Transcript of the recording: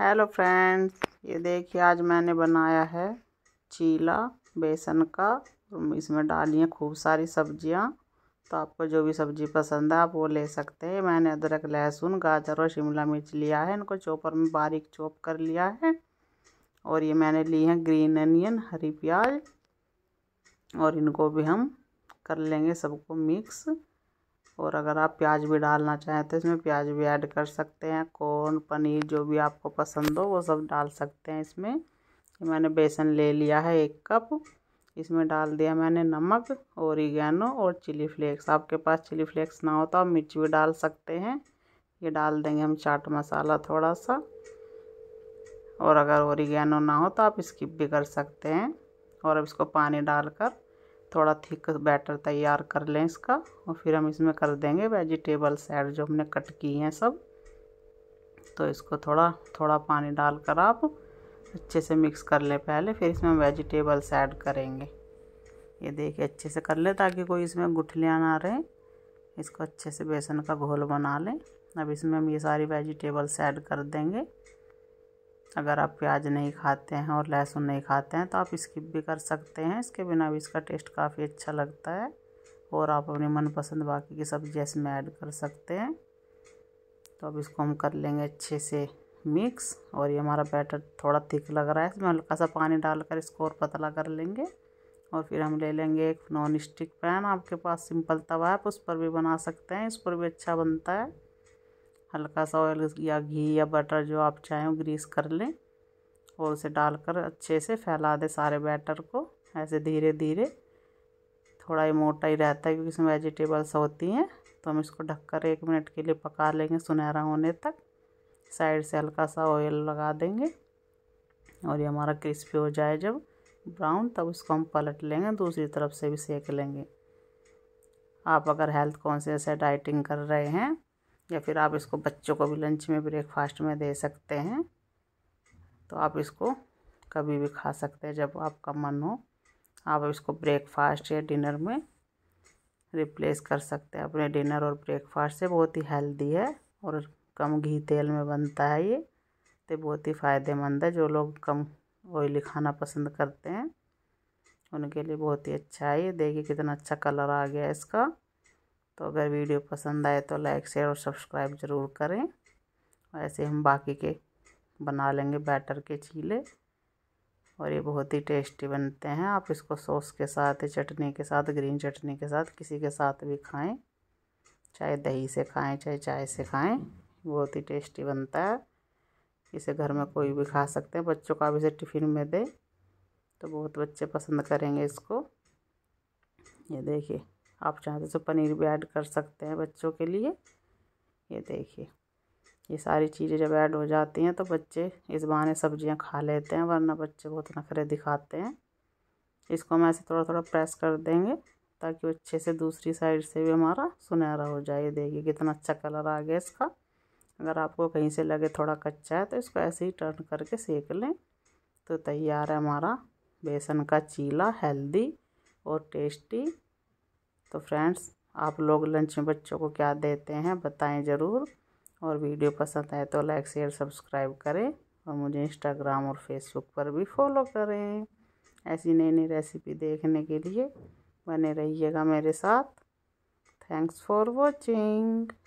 hello friends ये देखिए आज मैंने बनाया है चीला बेसन का इसमें डाली हैं खूब सारी सब्जियां तो आपको जो भी सब्जी पसंद है आप वो ले सकते हैं मैंने अदरक लहसुन गाजर और शिमला मिर्च लिया है इनको चॉपर में बारीक चॉप कर लिया है और ये मैंने ली है ग्रीन अनियन हरी प्याज और इनको भी हम कर लेंगे सबको मिक्स और अगर आप प्याज भी डालना चाहें तो इसमें प्याज भी ऐड कर सकते हैं कॉर्न पनीर जो भी आपको पसंद हो वो सब डाल सकते हैं इसमें मैंने बेसन ले लिया है एक कप इसमें डाल दिया मैंने नमक औरिगैनो और चिली फ्लेक्स आपके पास चिली फ्लेक्स ना हो तो आप मिर्च भी डाल सकते हैं ये डाल देंगे हम चाट मसाला थोड़ा सा और अगर औरिगैनो ना हो तो आप स्किप भी कर सकते हैं और अब इसको पानी डालकर थोड़ा थिक बैटर तैयार कर लें इसका और फिर हम इसमें कर देंगे वेजिटेबल्स सैड जो हमने कट की हैं सब तो इसको थोड़ा थोड़ा पानी डालकर आप अच्छे से मिक्स कर लें पहले फिर इसमें हम वेजिटेबल्स ऐड करेंगे ये देखिए अच्छे से कर लें ताकि कोई इसमें गुठलियाँ ना रहें इसको अच्छे से बेसन का घोल बना लें अब इसमें हम ये सारी वेजिटेबल्स ऐड कर देंगे अगर आप प्याज नहीं खाते हैं और लहसुन नहीं खाते हैं तो आप स्किप भी कर सकते हैं इसके बिना भी इसका टेस्ट काफ़ी अच्छा लगता है और आप अपनी मनपसंद बाकी की सब्जियाँ इसमें ऐड कर सकते हैं तो अब इसको हम कर लेंगे अच्छे से मिक्स और ये हमारा बैटर थोड़ा थिक लग रहा है इसमें हल्का सा पानी डालकर इसको और पतला कर लेंगे और फिर हम ले लेंगे एक नॉन स्टिक पैन आपके पास सिंपल तवा है उस पर भी बना सकते हैं इस पर भी अच्छा बनता है हल्का सा ऑयल या घी या बटर जो आप चाहें ग्रीस कर लें और उसे डालकर अच्छे से फैला दें सारे बैटर को ऐसे धीरे धीरे थोड़ा ही मोटा ही रहता है क्योंकि इसमें वेजिटेबल्स होती हैं तो हम इसको ढककर एक मिनट के लिए पका लेंगे सुनहरा होने तक साइड से हल्का सा ऑयल लगा देंगे और ये हमारा क्रिस्पी हो जाए जब ब्राउन तब इसको हम पलट लेंगे दूसरी तरफ से भी सेक लेंगे आप अगर हेल्थ कॉन्शियस है डाइटिंग कर रहे हैं या फिर आप इसको बच्चों को भी लंच में ब्रेकफास्ट में दे सकते हैं तो आप इसको कभी भी खा सकते हैं जब आपका मन हो आप इसको ब्रेकफास्ट या डिनर में रिप्लेस कर सकते हैं अपने डिनर और ब्रेकफास्ट से बहुत ही हेल्दी है और कम घी तेल में बनता है ये तो बहुत ही फ़ायदेमंद है जो लोग कम ऑयली खाना पसंद करते हैं उनके लिए बहुत ही अच्छा है ये देखिए कितना अच्छा कलर आ गया है इसका तो अगर वीडियो पसंद आए तो लाइक शेयर और सब्सक्राइब ज़रूर करें ऐसे हम बाकी के बना लेंगे बैटर के चीले और ये बहुत ही टेस्टी बनते हैं आप इसको सॉस के साथ चटनी के साथ ग्रीन चटनी के साथ किसी के साथ भी खाएं चाहे दही से खाएं चाहे चाय से खाएं बहुत ही टेस्टी बनता है इसे घर में कोई भी खा सकते हैं बच्चों का भी इसे टिफ़िन में दें तो बहुत बच्चे पसंद करेंगे इसको ये देखिए आप चाहते तो पनीर भी ऐड कर सकते हैं बच्चों के लिए ये देखिए ये सारी चीज़ें जब ऐड हो जाती हैं तो बच्चे इस बहाने सब्जियां खा लेते हैं वरना बच्चे बहुत नखरे दिखाते हैं इसको हम ऐसे थोड़ा थोड़ा प्रेस कर देंगे ताकि अच्छे से दूसरी साइड से भी हमारा सुनहरा हो जाए देखिए कितना अच्छा कलर आ गया इसका अगर आपको कहीं से लगे थोड़ा कच्चा है तो इसको ऐसे ही टर्न करके सेक लें तो तैयार है हमारा बेसन का चीला हेल्दी और टेस्टी तो फ्रेंड्स आप लोग लंच में बच्चों को क्या देते हैं बताएं ज़रूर और वीडियो पसंद आए तो लाइक शेयर सब्सक्राइब करें और मुझे इंस्टाग्राम और फेसबुक पर भी फॉलो करें ऐसी नई नई रेसिपी देखने के लिए बने रहिएगा मेरे साथ थैंक्स फॉर वॉचिंग